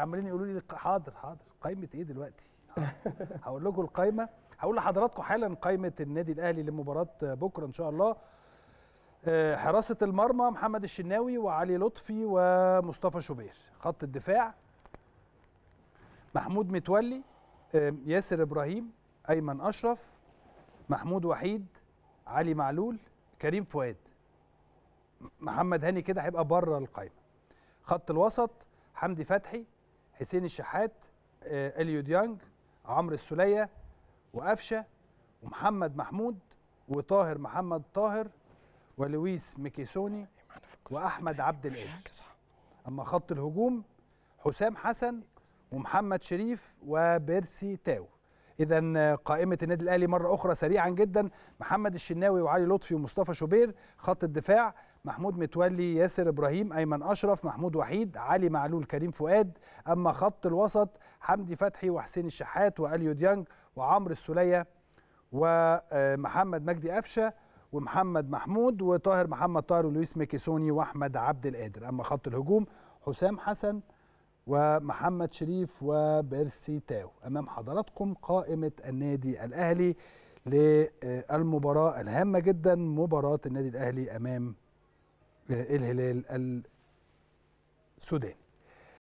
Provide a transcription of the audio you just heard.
عمالين يقولوا لي حاضر حاضر قايمه ايه دلوقتي هقول لكم القايمه هقول لحضراتكم حالا قايمه النادي الاهلي لمباراه بكره ان شاء الله آه، حراسه المرمى محمد الشناوي وعلي لطفي ومصطفى شوبير خط الدفاع محمود متولي آه، ياسر ابراهيم ايمن اشرف محمود وحيد علي معلول كريم فؤاد محمد هاني كده هيبقى بره القايمه خط الوسط حمدي فتحي حسين الشحات آه، اليو ديانج عمرو السوليه وقفشه ومحمد محمود وطاهر محمد طاهر ولويس ميكيسوني واحمد عبد القادر اما خط الهجوم حسام حسن ومحمد شريف وبيرسي تاو اذا آه، قائمه النادي الاهلي مره اخرى سريعا جدا محمد الشناوي وعلي لطفي ومصطفى شوبير خط الدفاع محمود متولي ياسر ابراهيم ايمن اشرف محمود وحيد علي معلول كريم فؤاد اما خط الوسط حمدي فتحي وحسين الشحات واليو ديانج وعمرو السوليه ومحمد مجدي قفشه ومحمد محمود وطاهر محمد طاهر ولويس ميكيسوني واحمد عبد القادر اما خط الهجوم حسام حسن ومحمد شريف وبيرسي تاو امام حضراتكم قائمه النادي الاهلي للمباراه الهامه جدا مباراه النادي الاهلي امام الهلال السوداني